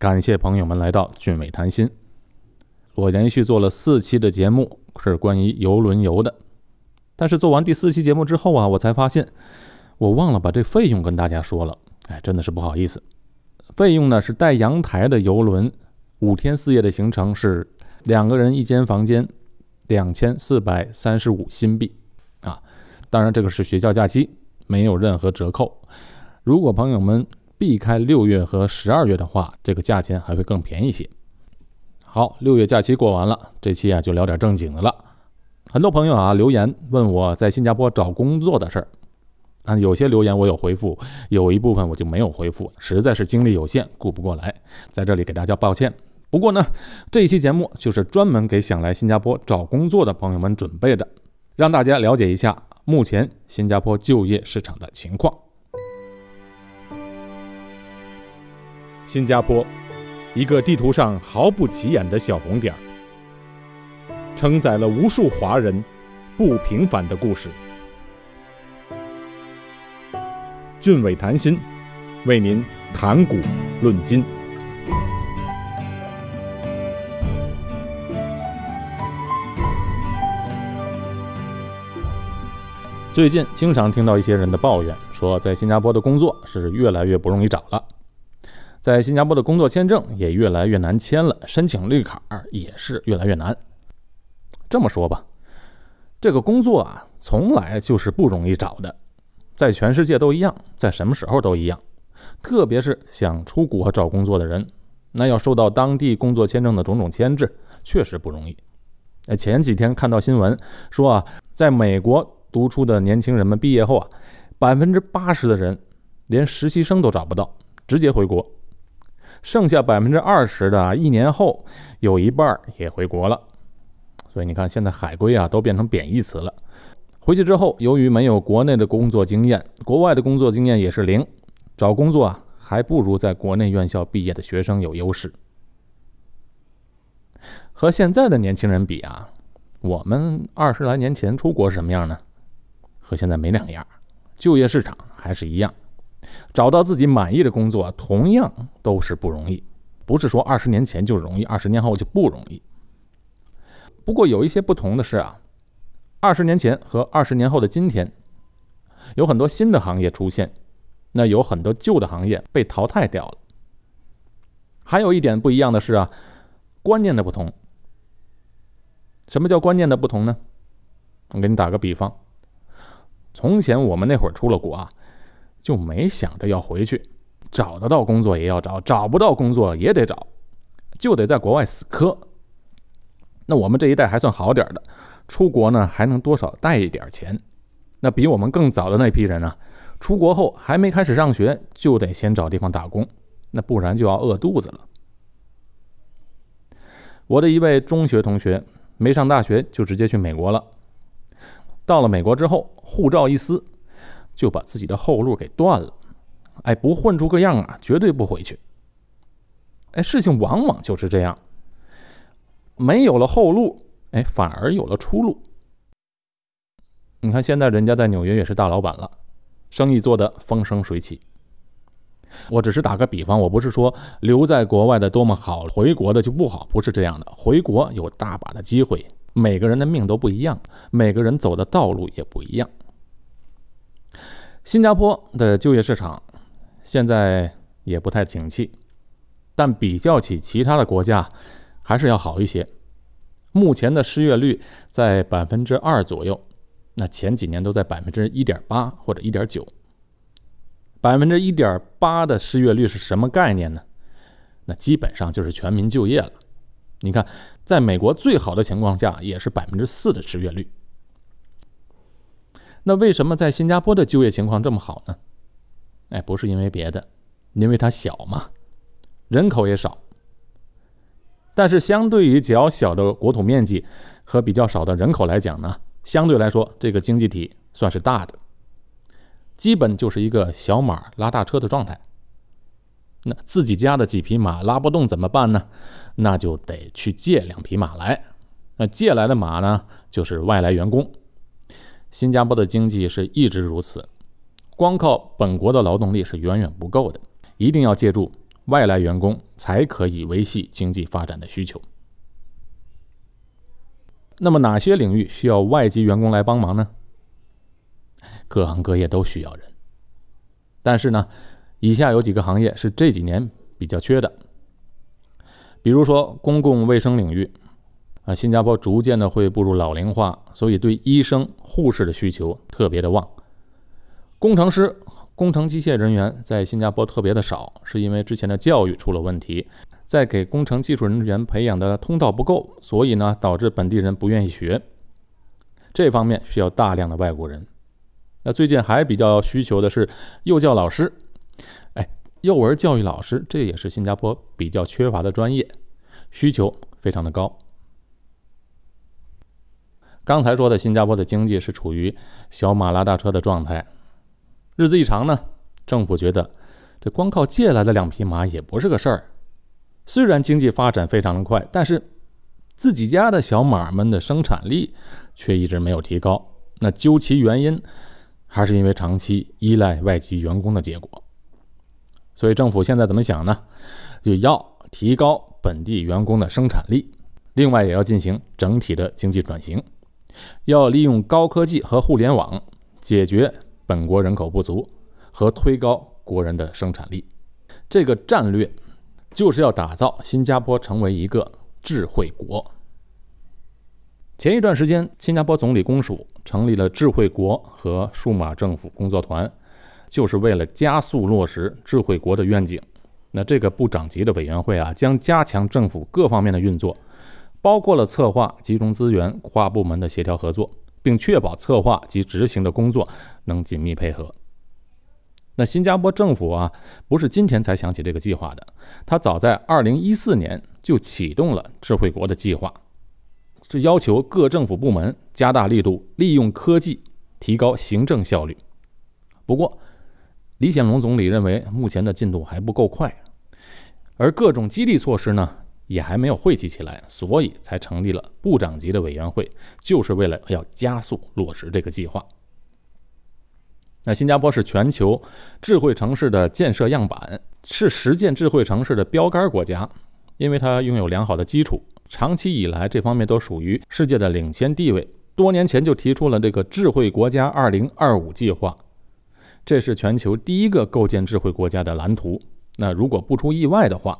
感谢朋友们来到俊伟谈心。我连续做了四期的节目，是关于游轮游的。但是做完第四期节目之后啊，我才发现我忘了把这费用跟大家说了。哎，真的是不好意思。费用呢是带阳台的游轮，五天四夜的行程是两个人一间房间两千四百三十五新币啊。当然这个是学校假期，没有任何折扣。如果朋友们，避开六月和十二月的话，这个价钱还会更便宜些。好，六月假期过完了，这期啊就聊点正经的了。很多朋友啊留言问我在新加坡找工作的事儿，啊有些留言我有回复，有一部分我就没有回复，实在是精力有限顾不过来，在这里给大家抱歉。不过呢，这一期节目就是专门给想来新加坡找工作的朋友们准备的，让大家了解一下目前新加坡就业市场的情况。新加坡，一个地图上毫不起眼的小红点，承载了无数华人不平凡的故事。俊伟谈心，为您谈古论今。最近经常听到一些人的抱怨，说在新加坡的工作是越来越不容易找了。在新加坡的工作签证也越来越难签了，申请绿卡也是越来越难。这么说吧，这个工作啊，从来就是不容易找的，在全世界都一样，在什么时候都一样。特别是想出国找工作的人，那要受到当地工作签证的种种牵制，确实不容易。哎，前几天看到新闻说啊，在美国读出的年轻人们毕业后啊，百分之八十的人连实习生都找不到，直接回国。剩下百分之二十的，一年后有一半也回国了。所以你看，现在海归啊都变成贬义词了。回去之后，由于没有国内的工作经验，国外的工作经验也是零，找工作啊还不如在国内院校毕业的学生有优势。和现在的年轻人比啊，我们二十来年前出国什么样呢？和现在没两样，就业市场还是一样。找到自己满意的工作，同样都是不容易。不是说二十年前就容易，二十年后就不容易。不过有一些不同的是啊，二十年前和二十年后的今天，有很多新的行业出现，那有很多旧的行业被淘汰掉了。还有一点不一样的是啊，观念的不同。什么叫观念的不同呢？我给你打个比方，从前我们那会儿出了国啊。就没想着要回去，找得到工作也要找，找不到工作也得找，就得在国外死磕。那我们这一代还算好点儿的，出国呢还能多少带一点钱。那比我们更早的那批人呢，出国后还没开始上学，就得先找地方打工，那不然就要饿肚子了。我的一位中学同学没上大学就直接去美国了，到了美国之后，护照一撕。就把自己的后路给断了，哎，不混出个样啊，绝对不回去。哎，事情往往就是这样，没有了后路，哎，反而有了出路。你看，现在人家在纽约也是大老板了，生意做得风生水起。我只是打个比方，我不是说留在国外的多么好，回国的就不好，不是这样的。回国有大把的机会，每个人的命都不一样，每个人走的道路也不一样。新加坡的就业市场现在也不太景气，但比较起其他的国家，还是要好一些。目前的失业率在百分之二左右，那前几年都在百分之一点八或者一点九。百分之一点八的失业率是什么概念呢？那基本上就是全民就业了。你看，在美国最好的情况下也是百分之四的失业率。那为什么在新加坡的就业情况这么好呢？哎，不是因为别的，因为它小嘛，人口也少。但是相对于较小的国土面积和比较少的人口来讲呢，相对来说这个经济体算是大的，基本就是一个小马拉大车的状态。那自己家的几匹马拉不动怎么办呢？那就得去借两匹马来。那借来的马呢，就是外来员工。新加坡的经济是一直如此，光靠本国的劳动力是远远不够的，一定要借助外来员工才可以维系经济发展的需求。那么哪些领域需要外籍员工来帮忙呢？各行各业都需要人，但是呢，以下有几个行业是这几年比较缺的，比如说公共卫生领域。新加坡逐渐的会步入老龄化，所以对医生、护士的需求特别的旺。工程师、工程机械人员在新加坡特别的少，是因为之前的教育出了问题，在给工程技术人员培养的通道不够，所以呢导致本地人不愿意学。这方面需要大量的外国人。那最近还比较需求的是幼教老师，哎，幼儿教育老师这也是新加坡比较缺乏的专业，需求非常的高。刚才说的新加坡的经济是处于小马拉大车的状态，日子一长呢，政府觉得这光靠借来的两匹马也不是个事儿。虽然经济发展非常的快，但是自己家的小马们的生产力却一直没有提高。那究其原因，还是因为长期依赖外籍员工的结果。所以政府现在怎么想呢？就要提高本地员工的生产力，另外也要进行整体的经济转型。要利用高科技和互联网解决本国人口不足和推高国人的生产力，这个战略就是要打造新加坡成为一个智慧国。前一段时间，新加坡总理公署成立了智慧国和数码政府工作团，就是为了加速落实智慧国的愿景。那这个部长级的委员会啊，将加强政府各方面的运作。包括了策划、集中资源、跨部门的协调合作，并确保策划及执行的工作能紧密配合。那新加坡政府啊，不是今天才想起这个计划的，他早在二零一四年就启动了“智慧国”的计划，是要求各政府部门加大力度，利用科技提高行政效率。不过，李显龙总理认为目前的进度还不够快，而各种激励措施呢？也还没有汇集起来，所以才成立了部长级的委员会，就是为了要加速落实这个计划。那新加坡是全球智慧城市的建设样板，是实践智慧城市的标杆国家，因为它拥有良好的基础，长期以来这方面都属于世界的领先地位。多年前就提出了这个“智慧国家二零二五”计划，这是全球第一个构建智慧国家的蓝图。那如果不出意外的话，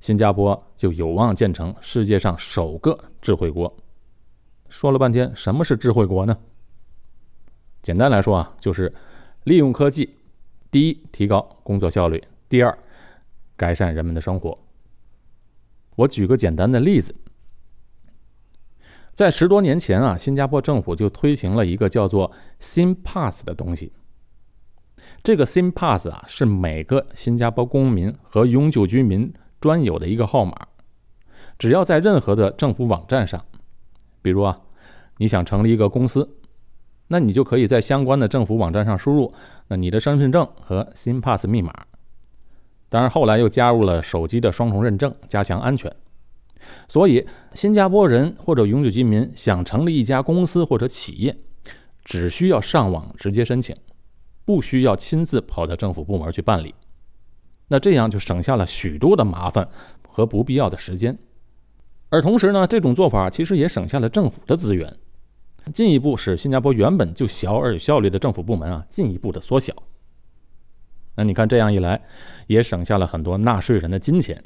新加坡就有望建成世界上首个智慧国。说了半天，什么是智慧国呢？简单来说啊，就是利用科技，第一提高工作效率，第二改善人们的生活。我举个简单的例子，在十多年前啊，新加坡政府就推行了一个叫做 s i n p a s s 的东西。这个 s i n p a s s 啊，是每个新加坡公民和永久居民。专有的一个号码，只要在任何的政府网站上，比如啊，你想成立一个公司，那你就可以在相关的政府网站上输入那你的身份证和新 Pass 密码。当然，后来又加入了手机的双重认证，加强安全。所以，新加坡人或者永久居民想成立一家公司或者企业，只需要上网直接申请，不需要亲自跑到政府部门去办理。那这样就省下了许多的麻烦和不必要的时间，而同时呢，这种做法其实也省下了政府的资源，进一步使新加坡原本就小而有效率的政府部门啊进一步的缩小。那你看，这样一来也省下了很多纳税人的金钱。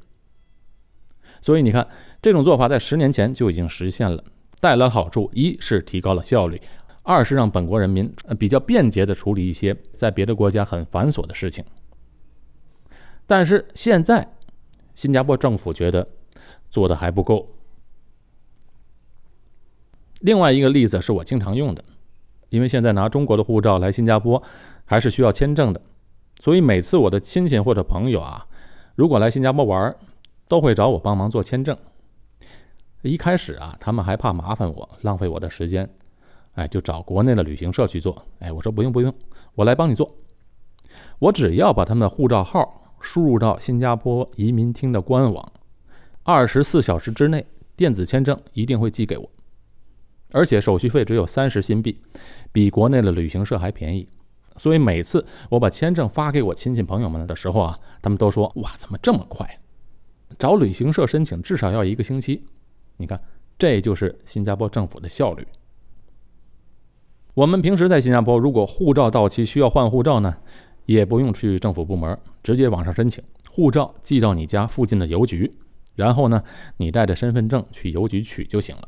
所以你看，这种做法在十年前就已经实现了，带来好处：一是提高了效率，二是让本国人民比较便捷的处理一些在别的国家很繁琐的事情。但是现在，新加坡政府觉得做的还不够。另外一个例子是我经常用的，因为现在拿中国的护照来新加坡还是需要签证的，所以每次我的亲戚或者朋友啊，如果来新加坡玩，都会找我帮忙做签证。一开始啊，他们还怕麻烦我，浪费我的时间，哎，就找国内的旅行社去做。哎，我说不用不用，我来帮你做，我只要把他们的护照号。输入到新加坡移民厅的官网，二十四小时之内，电子签证一定会寄给我，而且手续费只有三十新币，比国内的旅行社还便宜。所以每次我把签证发给我亲戚朋友们的时候啊，他们都说：“哇，怎么这么快？”找旅行社申请至少要一个星期。你看，这就是新加坡政府的效率。我们平时在新加坡，如果护照到期需要换护照呢，也不用去政府部门。直接网上申请护照寄到你家附近的邮局，然后呢，你带着身份证去邮局取就行了。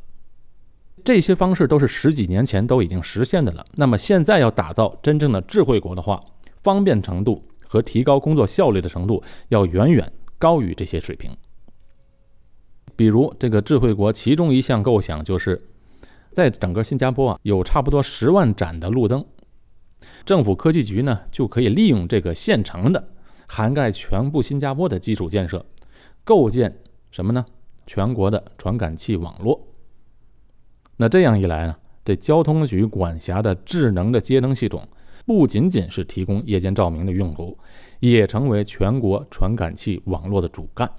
这些方式都是十几年前都已经实现的了。那么现在要打造真正的智慧国的话，方便程度和提高工作效率的程度要远远高于这些水平。比如这个智慧国，其中一项构想就是在整个新加坡啊，有差不多十万盏的路灯，政府科技局呢就可以利用这个现成的。涵盖全部新加坡的基础建设，构建什么呢？全国的传感器网络。那这样一来呢，这交通局管辖的智能的节能系统，不仅仅是提供夜间照明的用途，也成为全国传感器网络的主干。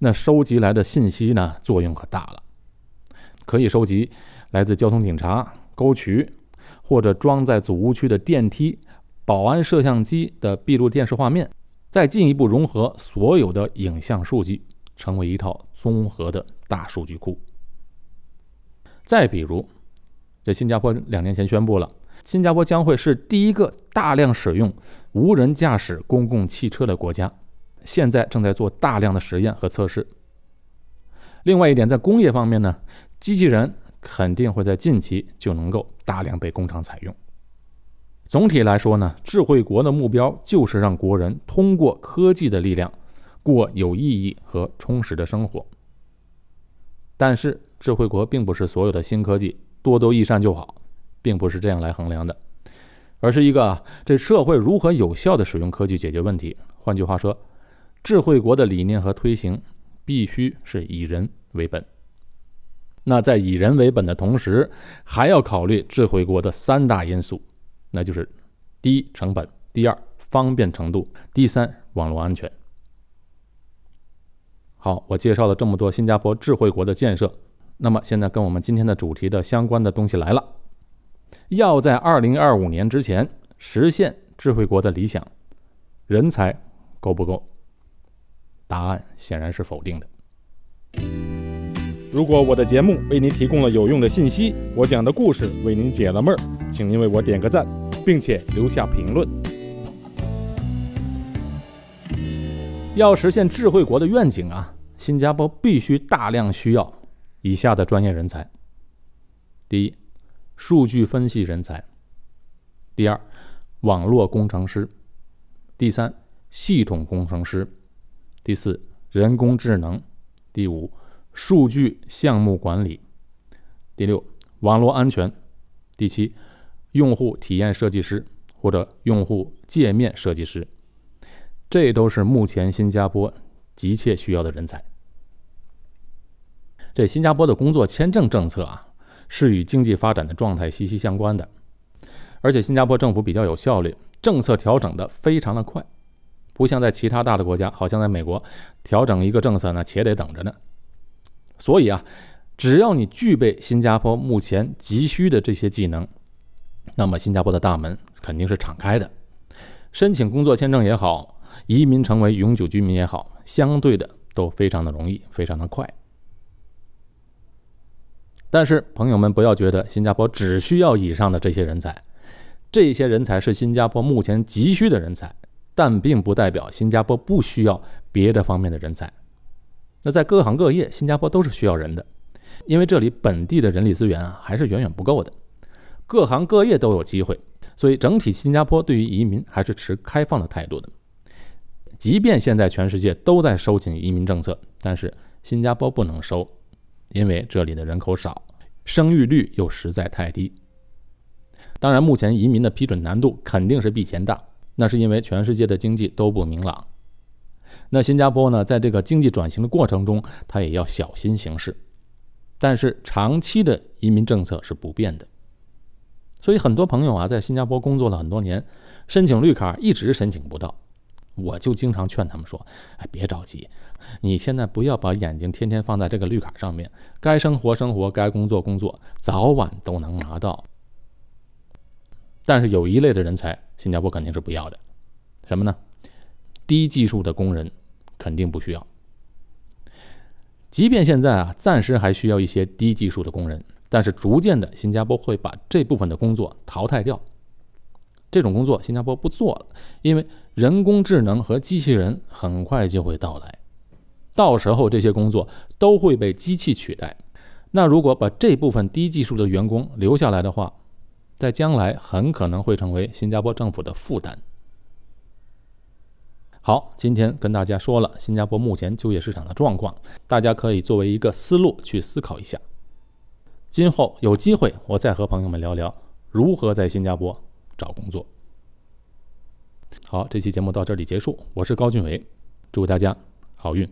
那收集来的信息呢，作用可大了，可以收集来自交通警察、沟渠或者装在祖屋区的电梯。保安摄像机的闭路电视画面，再进一步融合所有的影像数据，成为一套综合的大数据库。再比如，这新加坡两年前宣布了，新加坡将会是第一个大量使用无人驾驶公共汽车的国家，现在正在做大量的实验和测试。另外一点，在工业方面呢，机器人肯定会在近期就能够大量被工厂采用。总体来说呢，智慧国的目标就是让国人通过科技的力量过有意义和充实的生活。但是，智慧国并不是所有的新科技多多益善就好，并不是这样来衡量的，而是一个这社会如何有效的使用科技解决问题。换句话说，智慧国的理念和推行必须是以人为本。那在以人为本的同时，还要考虑智慧国的三大因素。那就是第一成本，第二方便程度，第三网络安全。好，我介绍了这么多新加坡智慧国的建设，那么现在跟我们今天的主题的相关的东西来了：要在二零二五年之前实现智慧国的理想，人才够不够？答案显然是否定的。如果我的节目为您提供了有用的信息，我讲的故事为您解了闷儿，请您为我点个赞，并且留下评论。要实现智慧国的愿景啊，新加坡必须大量需要以下的专业人才：第一，数据分析人才；第二，网络工程师；第三，系统工程师；第四，人工智能；第五。数据项目管理，第六，网络安全，第七，用户体验设计师或者用户界面设计师，这都是目前新加坡急切需要的人才。这新加坡的工作签证政策啊，是与经济发展的状态息息相关的。而且新加坡政府比较有效率，政策调整的非常的快，不像在其他大的国家，好像在美国调整一个政策呢，且得等着呢。所以啊，只要你具备新加坡目前急需的这些技能，那么新加坡的大门肯定是敞开的。申请工作签证也好，移民成为永久居民也好，相对的都非常的容易，非常的快。但是朋友们不要觉得新加坡只需要以上的这些人才，这些人才是新加坡目前急需的人才，但并不代表新加坡不需要别的方面的人才。那在各行各业，新加坡都是需要人的，因为这里本地的人力资源啊还是远远不够的，各行各业都有机会，所以整体新加坡对于移民还是持开放的态度的。即便现在全世界都在收紧移民政策，但是新加坡不能收，因为这里的人口少，生育率又实在太低。当然，目前移民的批准难度肯定是比以前大，那是因为全世界的经济都不明朗。那新加坡呢，在这个经济转型的过程中，它也要小心行事。但是长期的移民政策是不变的，所以很多朋友啊，在新加坡工作了很多年，申请绿卡一直申请不到，我就经常劝他们说：“哎，别着急，你现在不要把眼睛天天放在这个绿卡上面，该生活生活，该工作工作，早晚都能拿到。”但是有一类的人才，新加坡肯定是不要的，什么呢？低技术的工人肯定不需要。即便现在啊，暂时还需要一些低技术的工人，但是逐渐的，新加坡会把这部分的工作淘汰掉。这种工作新加坡不做了，因为人工智能和机器人很快就会到来，到时候这些工作都会被机器取代。那如果把这部分低技术的员工留下来的话，在将来很可能会成为新加坡政府的负担。好，今天跟大家说了新加坡目前就业市场的状况，大家可以作为一个思路去思考一下。今后有机会，我再和朋友们聊聊如何在新加坡找工作。好，这期节目到这里结束，我是高俊伟，祝大家好运。